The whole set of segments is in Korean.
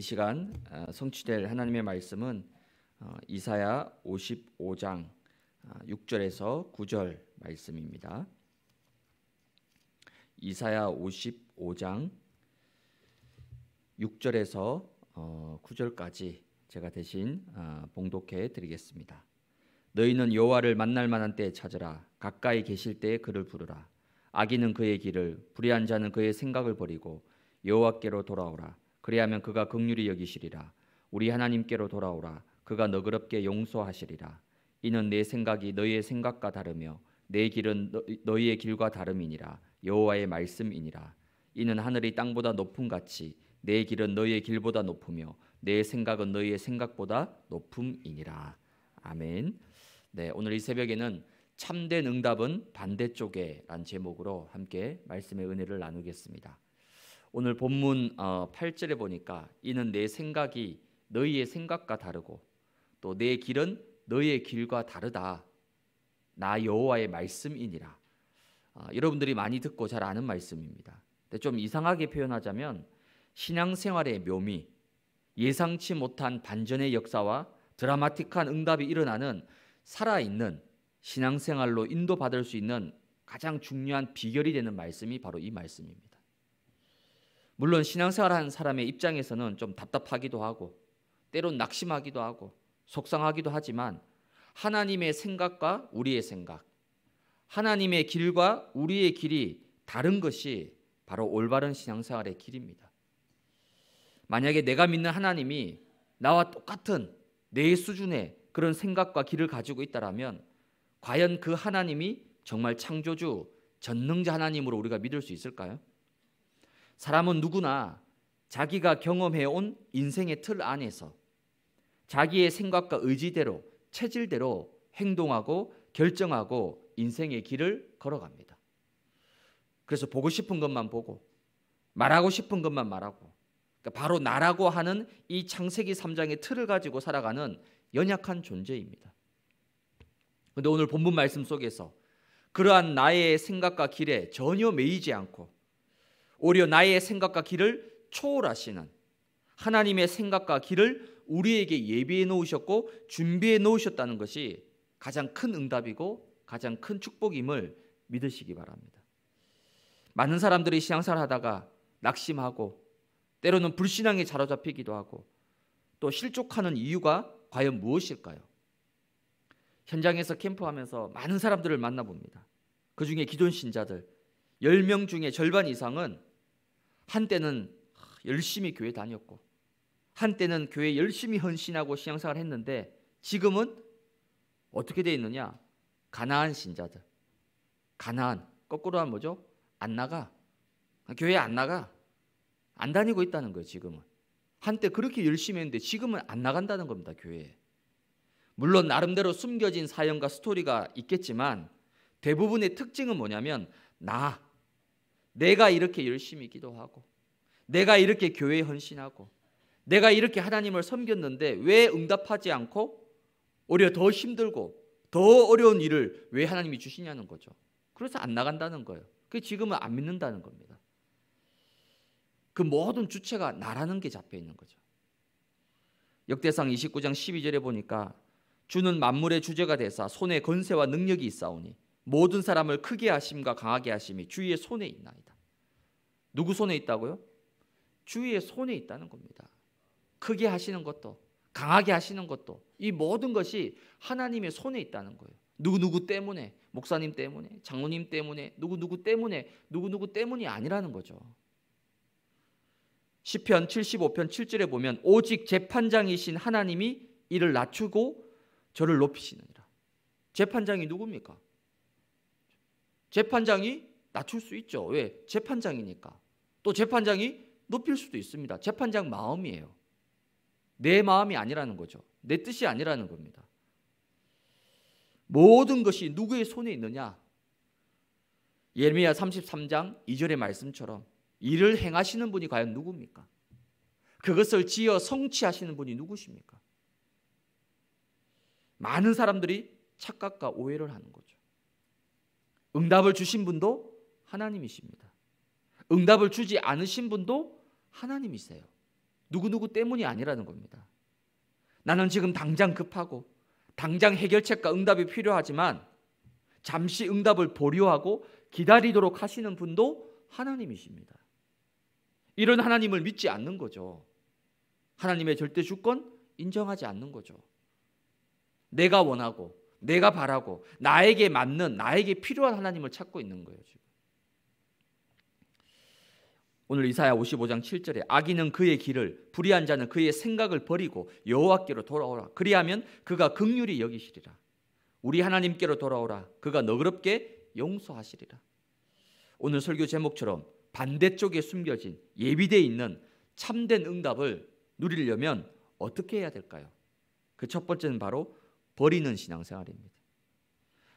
이 시간 어, 성취될 하나님의 말씀은 어, 이사야 55장 6절에서 어, 9절 말씀입니다. 이사야 55장 6절에서 9절까지 제가 대신 봉독해 드리겠습니다. 너희는 여호와를 만날 만한 때에 찾으라 가까이 계실 때에 그를 부르라 악인은 그의 길을 불의한 자는 그의 생각을 버리고 여호와께로 돌아오라 그리하면 그가 극률이 여기시리라. 우리 하나님께로 돌아오라. 그가 너그럽게 용서하시리라. 이는 내 생각이 너희의 생각과 다르며 내 길은 너, 희의 길과 다름이니라. 여호와의 말씀이니라. 이는 하늘이 땅보다 높음 같이 내 길은 너희의 길보다 높으며 내 생각은 너희의 생각보다 높음이니라. 아멘. 네, 오늘 이 새벽에는 참된 응답은 반대쪽에란 제목으로 함께 말씀의 은혜를 나누겠습니다. 오늘 본문 8절에 어, 보니까 이는 내 생각이 너희의 생각과 다르고 또 내 길은 너희의 길과 다르다. 나 여호와의 말씀이니라. 어, 여러분들이 많이 듣고 잘 아는 말씀입니다. 근데 좀 이상하게 표현하자면 신앙생활의 묘미, 예상치 못한 반전의 역사와 드라마틱한 응답이 일어나는 살아있는 신앙생활로 인도받을 수 있는 가장 중요한 비결이 되는 말씀이 바로 이 말씀입니다. 물론 신앙생활하는 사람의 입장에서는 좀 답답하기도 하고 때론 낙심하기도 하고 속상하기도 하지만 하나님의 생각과 우리의 생각, 하나님의 길과 우리의 길이 다른 것이 바로 올바른 신앙생활의 길입니다. 만약에 내가 믿는 하나님이 나와 똑같은 내 수준의 그런 생각과 길을 가지고 있다라면 과연 그 하나님이 정말 창조주 전능자 하나님으로 우리가 믿을 수 있을까요? 사람은 누구나 자기가 경험해온 인생의 틀 안에서 자기의 생각과 의지대로 체질대로 행동하고 결정하고 인생의 길을 걸어갑니다. 그래서 보고 싶은 것만 보고 말하고 싶은 것만 말하고 그러니까 바로 나라고 하는 이 창세기 3장의 틀을 가지고 살아가는 연약한 존재입니다. 그런데 오늘 본문 말씀 속에서 그러한 나의 생각과 길에 전혀 매이지 않고 오히려 나의 생각과 길을 초월하시는 하나님의 생각과 길을 우리에게 예비해 놓으셨고 준비해 놓으셨다는 것이 가장 큰 응답이고 가장 큰 축복임을 믿으시기 바랍니다. 많은 사람들이 신앙생활 하다가 낙심하고 때로는 불신앙에 사로잡히기도 하고 또 실족하는 이유가 과연 무엇일까요? 현장에서 캠프하면서 많은 사람들을 만나봅니다. 그 중에 기존 신자들 10명 중에 절반 이상은 한때는 열심히 교회 다녔고 한때는 교회 열심히 헌신하고 신앙생활 했는데 지금은 어떻게 되어 있느냐? 가난한 신자들. 가난안 거꾸로 하면 뭐죠? 안 나가. 교회 안 나가. 안 다니고 있다는 거예요, 지금은. 한때 그렇게 열심히 했는데 지금은 안 나간다는 겁니다, 교회에. 물론 나름대로 숨겨진 사연과 스토리가 있겠지만 대부분의 특징은 뭐냐면 나 내가 이렇게 열심히 기도하고 내가 이렇게 교회에 헌신하고 내가 이렇게 하나님을 섬겼는데 왜 응답하지 않고 오히려 더 힘들고 더 어려운 일을 왜 하나님이 주시냐는 거죠. 그래서 안 나간다는 거예요. 그 지금은 안 믿는다는 겁니다. 그 모든 주체가 나라는 게 잡혀 있는 거죠. 역대상 29장 12절에 보니까 주는 만물의 주제가 되사 손에 건세와 능력이 있사오니 모든 사람을 크게 하심과 강하게 하심이 주의 손에 있나이다. 누구 손에 있다고요? 주의 손에 있다는 겁니다. 크게 하시는 것도 강하게 하시는 것도 이 모든 것이 하나님의 손에 있다는 거예요. 누구 누구 때문에 목사님 때문에 장로님 때문에 누구 누구 때문에 누구 누구 때문이 아니라는 거죠. 시편 75편 7절에 보면 오직 재판장이신 하나님이 이를 낮추고 저를 높이시느니라. 재판장이 누굽니까? 재판장이 낮출 수 있죠. 왜? 재판장이니까. 또 재판장이 높일 수도 있습니다. 재판장 마음이에요. 내 마음이 아니라는 거죠. 내 뜻이 아니라는 겁니다. 모든 것이 누구의 손에 있느냐? 예미야 33장 2절의 말씀처럼 이를 행하시는 분이 과연 누굽니까? 그것을 지어 성취하시는 분이 누구십니까? 많은 사람들이 착각과 오해를 하는 거죠. 응답을 주신 분도 하나님이십니다. 응답을 주지 않으신 분도 하나님이세요. 누구누구 때문이 아니라는 겁니다. 나는 지금 당장 급하고 당장 해결책과 응답이 필요하지만 잠시 응답을 보류하고 기다리도록 하시는 분도 하나님이십니다. 이런 하나님을 믿지 않는 거죠. 하나님의 절대 주권 인정하지 않는 거죠. 내가 원하고 내가 바라고 나에게 맞는 나에게 필요한 하나님을 찾고 있는 거예요 지금. 오늘 이사야 55장 7절에 악인은 그의 길을 불의한 자는 그의 생각을 버리고 여호와께로 돌아오라 그리하면 그가 극률이 여기시리라 우리 하나님께로 돌아오라 그가 너그럽게 용서하시리라 오늘 설교 제목처럼 반대쪽에 숨겨진 예비되어 있는 참된 응답을 누리려면 어떻게 해야 될까요? 그 첫 번째는 바로 버리는 신앙생활입니다.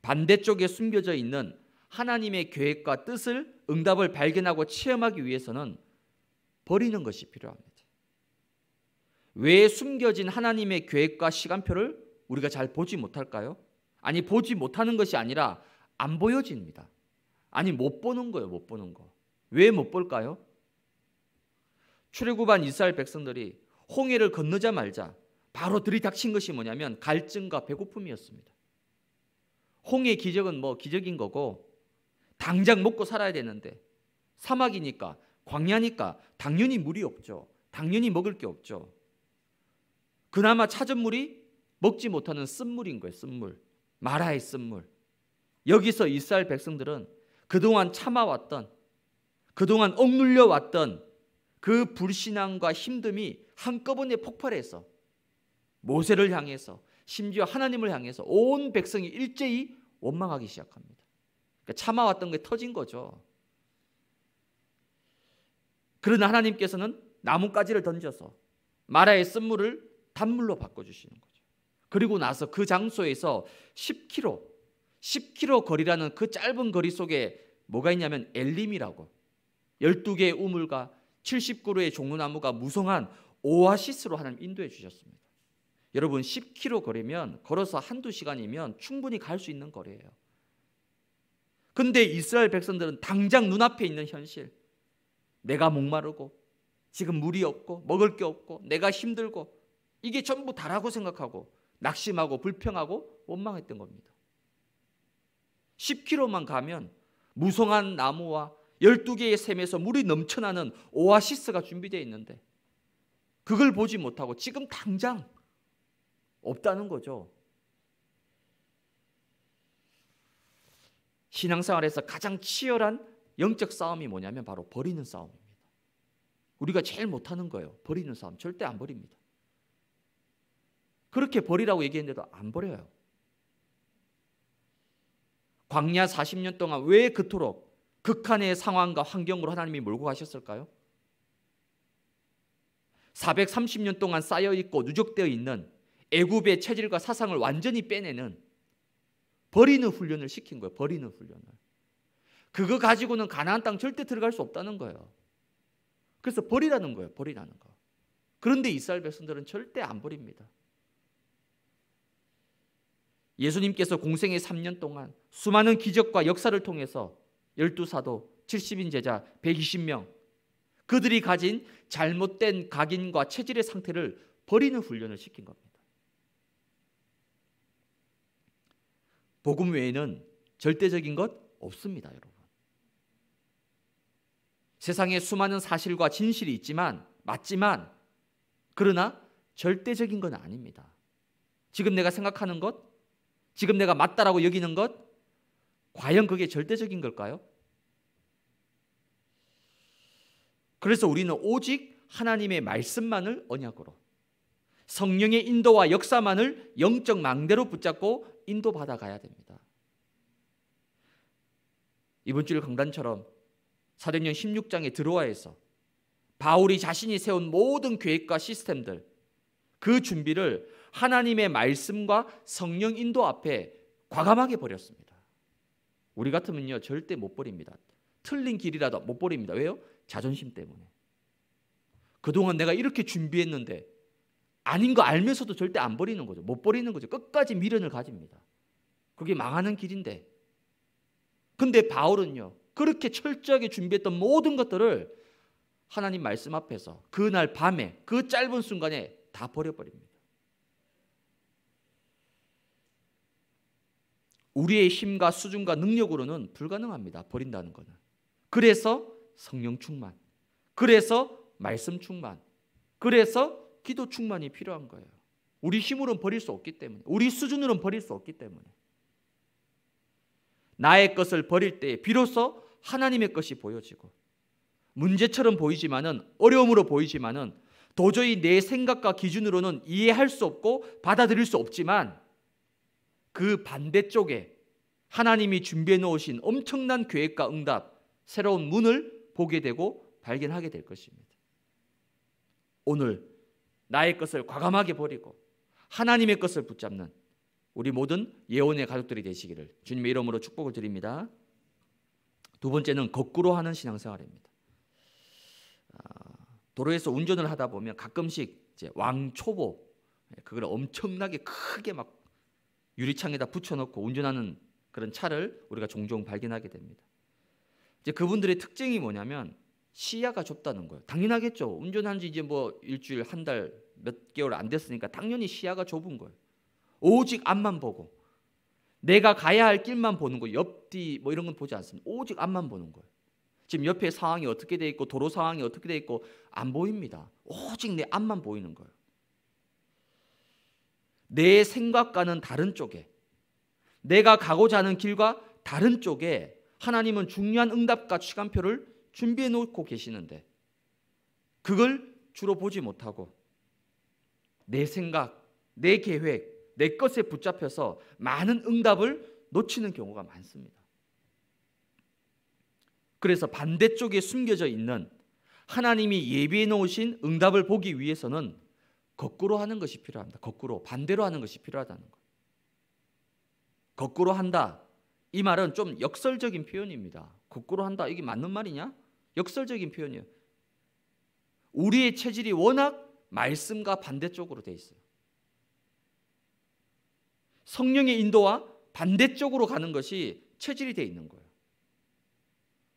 반대쪽에 숨겨져 있는 하나님의 계획과 뜻을 응답을 발견하고 체험하기 위해서는 버리는 것이 필요합니다. 왜 숨겨진 하나님의 계획과 시간표를 우리가 잘 보지 못할까요? 아니 보지 못하는 것이 아니라 안 보여집니다. 아니 못 보는 거예요, 못 보는 거. 왜 못 볼까요? 출애굽한 이스라엘 백성들이 홍해를 건너자 말자 바로 들이닥친 것이 뭐냐면 갈증과 배고픔이었습니다. 홍해 기적은 뭐 기적인 거고 당장 먹고 살아야 되는데 사막이니까 광야니까 당연히 물이 없죠. 당연히 먹을 게 없죠. 그나마 찾은 물이 먹지 못하는 쓴물인 거예요. 쓴물. 마라의 쓴물. 여기서 이스라엘 백성들은 그동안 참아왔던 그동안 억눌려 왔던 그 불신앙과 힘듦이 한꺼번에 폭발해서 모세를 향해서 심지어 하나님을 향해서 온 백성이 일제히 원망하기 시작합니다. 그러니까 참아왔던 게 터진 거죠. 그러나 하나님께서는 나뭇가지를 던져서 마라의 쓴물을 단물로 바꿔주시는 거죠. 그리고 나서 그 장소에서 10km, 10km 거리라는 그 짧은 거리 속에 뭐가 있냐면 엘림이라고 12개의 우물과 70그루의 종로나무가 무성한 오아시스로 하나님 인도해 주셨습니다. 여러분 10km 거리면 걸어서 한두 시간이면 충분히 갈 수 있는 거리예요. 근데 이스라엘 백성들은 당장 눈앞에 있는 현실 내가 목마르고 지금 물이 없고 먹을 게 없고 내가 힘들고 이게 전부 다라고 생각하고 낙심하고 불평하고 원망했던 겁니다. 10km만 가면 무성한 나무와 12개의 샘에서 물이 넘쳐나는 오아시스가 준비되어 있는데 그걸 보지 못하고 지금 당장 없다는 거죠. 신앙생활에서 가장 치열한 영적 싸움이 뭐냐면 바로 버리는 싸움입니다. 우리가 제일 못하는 거예요. 버리는 싸움 절대 안 버립니다. 그렇게 버리라고 얘기했는데도 안 버려요. 광야 40년 동안 왜 그토록 극한의 상황과 환경으로 하나님이 몰고 가셨을까요? 430년 동안 쌓여 있고 누적되어 있는 애굽의 체질과 사상을 완전히 빼내는 버리는 훈련을 시킨 거예요. 버리는 훈련을. 그거 가지고는 가나안 땅 절대 들어갈 수 없다는 거예요. 그래서 버리라는 거예요. 버리라는 거. 그런데 이스라엘 백성들은 절대 안 버립니다. 예수님께서 공생의 3년 동안 수많은 기적과 역사를 통해서 열두 사도 70인 제자 120명 그들이 가진 잘못된 각인과 체질의 상태를 버리는 훈련을 시킨 겁니다. 복음 외에는 절대적인 것 없습니다, 여러분. 세상에 수많은 사실과 진실이 있지만 맞지만 그러나 절대적인 건 아닙니다. 지금 내가 생각하는 것, 지금 내가 맞다라고 여기는 것, 과연 그게 절대적인 걸까요? 그래서 우리는 오직 하나님의 말씀만을 언약으로 성령의 인도와 역사만을 영적 망대로 붙잡고 인도받아 가야 됩니다. 이번 주일 강단처럼 사도행전 16장에 들어와서 바울이 자신이 세운 모든 계획과 시스템들 그 준비를 하나님의 말씀과 성령 인도 앞에 과감하게 버렸습니다. 우리 같으면요 절대 못 버립니다. 틀린 길이라도 못 버립니다. 왜요? 자존심 때문에. 그동안 내가 이렇게 준비했는데 아닌 거 알면서도 절대 안 버리는 거죠. 못 버리는 거죠. 끝까지 미련을 가집니다. 그게 망하는 길인데. 근데 바울은요. 그렇게 철저하게 준비했던 모든 것들을 하나님 말씀 앞에서 그날 밤에 그 짧은 순간에 다 버려버립니다. 우리의 힘과 수준과 능력으로는 불가능합니다. 버린다는 것은. 그래서 성령 충만. 그래서 말씀 충만. 그래서 기도 충만이 필요한 거예요. 우리 힘으로는 버릴 수 없기 때문에, 우리 수준으로는 버릴 수 없기 때문에. 나의 것을 버릴 때 비로소 하나님의 것이 보여지고 문제처럼 보이지만은 어려움으로 보이지만은 도저히 내 생각과 기준으로는 이해할 수 없고 받아들일 수 없지만 그 반대쪽에 하나님이 준비해 놓으신 엄청난 계획과 응답, 새로운 문을 보게 되고 발견하게 될 것입니다. 오늘 나의 것을 과감하게 버리고 하나님의 것을 붙잡는 우리 모든 예언의 가족들이 되시기를 주님의 이름으로 축복을 드립니다. 두 번째는 거꾸로 하는 신앙생활입니다. 아, 도로에서 운전을 하다 보면 가끔씩 이제 왕초보 예, 그걸 엄청나게 크게 막 유리창에다 붙여놓고 운전하는 그런 차를 우리가 종종 발견하게 됩니다. 이제 그분들의 특징이 뭐냐면 시야가 좁다는 거예요. 당연하겠죠. 운전한 지 이제 뭐 일주일 한달 몇 개월 안 됐으니까 당연히 시야가 좁은 거예요. 오직 앞만 보고 내가 가야 할 길만 보는 거예요. 옆뒤 뭐 이런 건 보지 않습니다. 오직 앞만 보는 거예요. 지금 옆에 상황이 어떻게 돼 있고 도로 상황이 어떻게 돼 있고 안 보입니다. 오직 내 앞만 보이는 거예요. 내 생각과는 다른 쪽에 내가 가고자 하는 길과 다른 쪽에 하나님은 중요한 응답과 시간표를 준비해 놓고 계시는데 그걸 주로 보지 못하고 내 생각, 내 계획, 내 것에 붙잡혀서 많은 응답을 놓치는 경우가 많습니다. 그래서 반대쪽에 숨겨져 있는 하나님이 예비해 놓으신 응답을 보기 위해서는 거꾸로 하는 것이 필요합니다. 거꾸로 반대로 하는 것이 필요하다는 것. 거꾸로 한다. 이 말은 좀 역설적인 표현입니다. 거꾸로 한다. 이게 맞는 말이냐? 역설적인 표현이에요. 우리의 체질이 워낙 말씀과 반대쪽으로 돼 있어요. 성령의 인도와 반대쪽으로 가는 것이 체질이 돼 있는 거예요.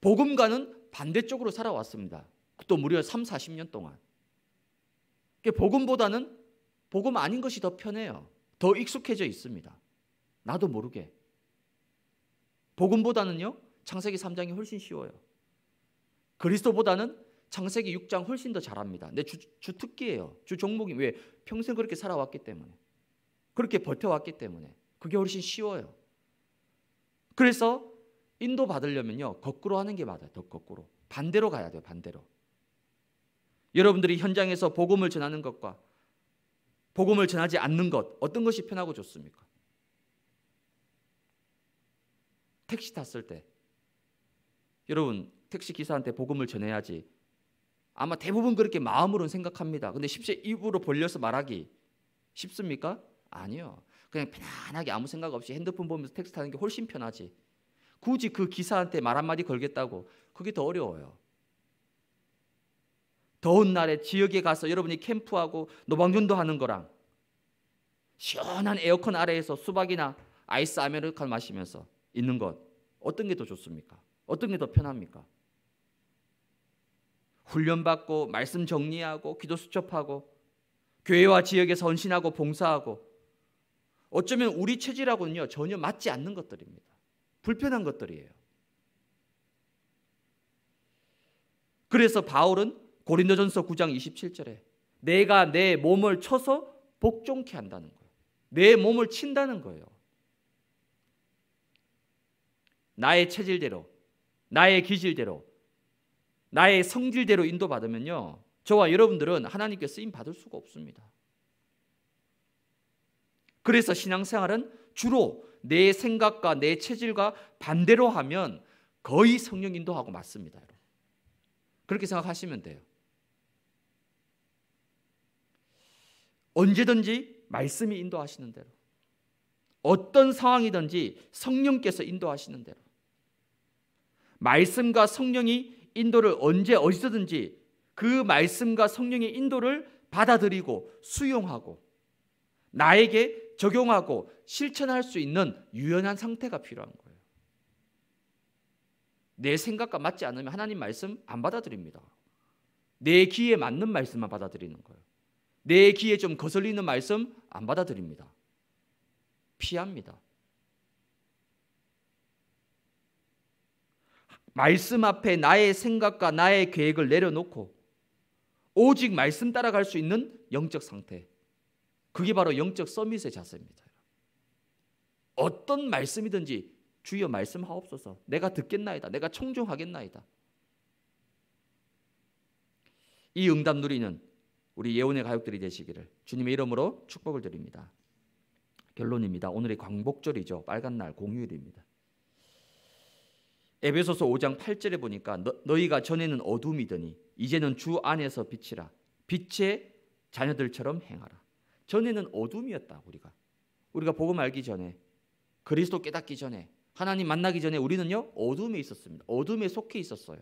복음과는 반대쪽으로 살아왔습니다. 또 무려 3, 40년 동안. 복음보다는 복음 아닌 것이 더 편해요. 더 익숙해져 있습니다. 나도 모르게. 복음보다는요. 창세기 3장이 훨씬 쉬워요. 그리스도보다는 창세기 6장 훨씬 더 잘합니다. 근 주, 주 특기예요. 주 종목이 왜 평생 그렇게 살아왔기 때문에 그렇게 버텨왔기 때문에 그게 훨씬 쉬워요. 그래서 인도 받으려면요 거꾸로 하는 게 맞아요. 더 거꾸로 반대로 가야 돼요. 반대로 여러분들이 현장에서 복음을 전하는 것과 복음을 전하지 않는 것 어떤 것이 편하고 좋습니까? 택시 탔을 때 여러분 택시 기사한테 복음을 전해야지 아마 대부분 그렇게 마음으로는 생각합니다. 근데 쉽게 입으로 벌려서 말하기 쉽습니까? 아니요. 그냥 편안하게 아무 생각 없이 핸드폰 보면서 텍스트 하는 게 훨씬 편하지. 굳이 그 기사한테 말 한마디 걸겠다고 그게 더 어려워요. 더운 날에 지역에 가서 여러분이 캠프하고 노방전도 하는 거랑 시원한 에어컨 아래에서 수박이나 아이스 아메리카노 마시면서 있는 것 어떤 게 더 좋습니까? 어떤 게 더 편합니까? 훈련받고 말씀 정리하고 기도 수첩하고 교회와 지역에 선신하고 봉사하고 어쩌면 우리 체질하고는요 전혀 맞지 않는 것들입니다. 불편한 것들이에요. 그래서 바울은 고린도전서 9장 27절에 내가 내 몸을 쳐서 복종케 한다는 거예요. 내 몸을 친다는 거예요. 나의 체질대로, 나의 기질대로 나의 성질대로 인도받으면요. 저와 여러분들은 하나님께 쓰임 받을 수가 없습니다. 그래서 신앙생활은 주로 내 생각과 내 체질과 반대로 하면 거의 성령 인도하고 맞습니다. 여러분. 그렇게 생각하시면 돼요. 언제든지 말씀이 인도하시는 대로 어떤 상황이든지 성령께서 인도하시는 대로 말씀과 성령이 인도를 언제 어디서든지 그 말씀과 성령의 인도를 받아들이고 수용하고 나에게 적용하고 실천할 수 있는 유연한 상태가 필요한 거예요. 내 생각과 맞지 않으면 하나님 말씀 안 받아들입니다. 내 귀에 맞는 말씀만 받아들이는 거예요. 내 귀에 좀 거슬리는 말씀 안 받아들입니다. 피합니다. 말씀 앞에 나의 생각과 나의 계획을 내려놓고 오직 말씀 따라갈 수 있는 영적 상태. 그게 바로 영적 서밋의 자세입니다. 어떤 말씀이든지 주여 말씀하옵소서. 내가 듣겠나이다. 내가 청종하겠나이다. 이 응답 누리는 우리 예언의 가족들이 되시기를 주님의 이름으로 축복을 드립니다. 결론입니다. 오늘이 광복절이죠. 빨간 날 공휴일입니다. 에베소서 5장 8절에 보니까 너, 희가 전에는 어둠이더니 이제는 주 안에서 빛이라 빛의 자녀들처럼 행하라. 전에는 어둠이었다 우리가. 우리가 복음 알기 전에 그리스도 깨닫기 전에 하나님 만나기 전에 우리는요 어둠에 있었습니다. 어둠에 속해 있었어요.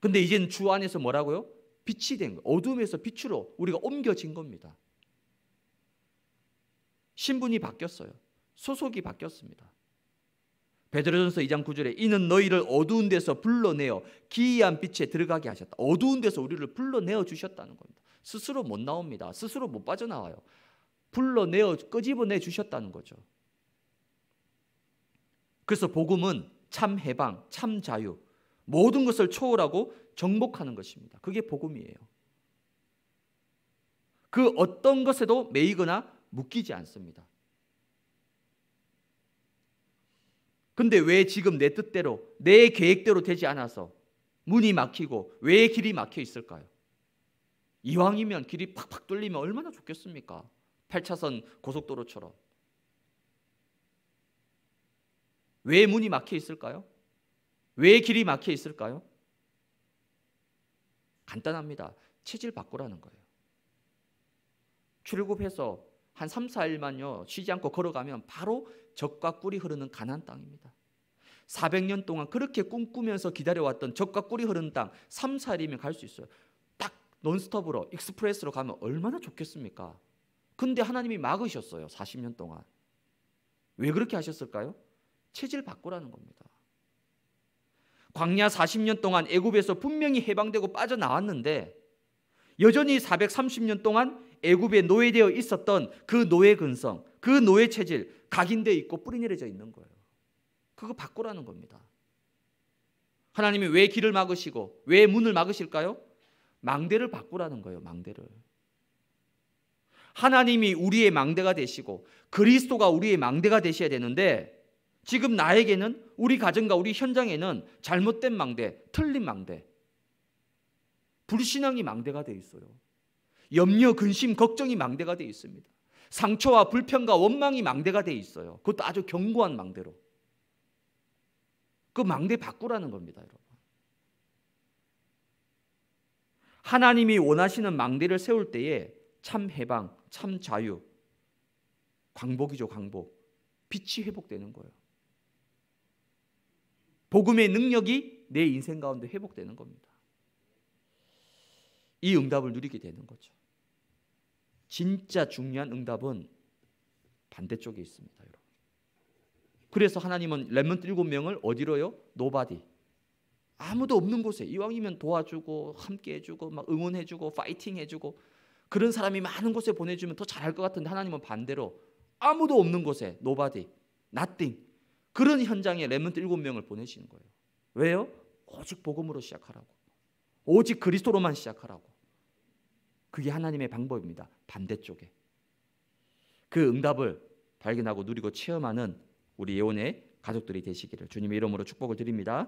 근데 이제는 주 안에서 뭐라고요? 빛이 된 거. 예요 어둠에서 빛으로 우리가 옮겨진 겁니다. 신분이 바뀌었어요. 소속이 바뀌었습니다. 베드로전서 2장 9절에 이는 너희를 어두운 데서 불러내어 기이한 빛에 들어가게 하셨다. 어두운 데서 우리를 불러내어 주셨다는 겁니다. 스스로 못 나옵니다. 스스로 못 빠져나와요. 불러내어 끄집어내 주셨다는 거죠. 그래서 복음은 참 해방, 참 자유, 모든 것을 초월하고 정복하는 것입니다. 그게 복음이에요. 그 어떤 것에도 매이거나 묶이지 않습니다. 근데 왜 지금 내 뜻대로, 내 계획대로 되지 않아서 문이 막히고 왜 길이 막혀 있을까요? 이왕이면 길이 팍팍 뚫리면 얼마나 좋겠습니까? 8차선 고속도로처럼. 왜 문이 막혀 있을까요? 왜 길이 막혀 있을까요? 간단합니다. 체질 바꾸라는 거예요. 출국해서 한 3, 4일만요. 쉬지 않고 걸어가면 바로 적과 꿀이 흐르는 가난 땅입니다. 400년 동안 그렇게 꿈꾸면서 기다려왔던 적과 꿀이 흐르는 땅 3, 4일이면 갈 수 있어요. 딱 논스톱으로 익스프레스로 가면 얼마나 좋겠습니까? 근데 하나님이 막으셨어요. 40년 동안. 왜 그렇게 하셨을까요? 체질 바꾸라는 겁니다. 광야 40년 동안 애굽에서 분명히 해방되고 빠져나왔는데 여전히 430년 동안 애굽에 노예되어 있었던 그 노예 근성, 그 노예 체질 각인되어 있고 뿌리내려져 있는 거예요. 그거 바꾸라는 겁니다. 하나님이 왜 길을 막으시고 왜 문을 막으실까요? 망대를 바꾸라는 거예요. 망대를. 하나님이 우리의 망대가 되시고 그리스도가 우리의 망대가 되셔야 되는데 지금 나에게는 우리 가정과 우리 현장에는 잘못된 망대, 틀린 망대, 불신앙이 망대가 되어 있어요. 염려, 근심, 걱정이 망대가 되어 있습니다. 상처와 불평과 원망이 망대가 돼 있어요. 그것도 아주 견고한 망대로. 그 망대 바꾸라는 겁니다, 여러분. 하나님이 원하시는 망대를 세울 때에 참 해방, 참 자유, 광복이죠, 광복. 빛이 회복되는 거예요. 복음의 능력이 내 인생 가운데 회복되는 겁니다. 이 응답을 누리게 되는 거죠. 진짜 중요한 응답은 반대쪽에 있습니다, 여러분. 그래서 하나님은 렘몬트 일곱 명을 어디로요? 노바디. 아무도 없는 곳에 이왕이면 도와주고 함께 해주고 막 응원해주고 파이팅 해주고 그런 사람이 많은 곳에 보내주면 더 잘할 것 같은데 하나님은 반대로 아무도 없는 곳에 노바디, n o 그런 현장에 렘몬트 일곱 명을 보내시는 거예요. 왜요? 오직 복음으로 시작하라고. 오직 그리스도로만 시작하라고. 그게 하나님의 방법입니다. 반대쪽에. 그 응답을 발견하고 누리고 체험하는 우리 예언의 가족들이 되시기를 주님의 이름으로 축복을 드립니다.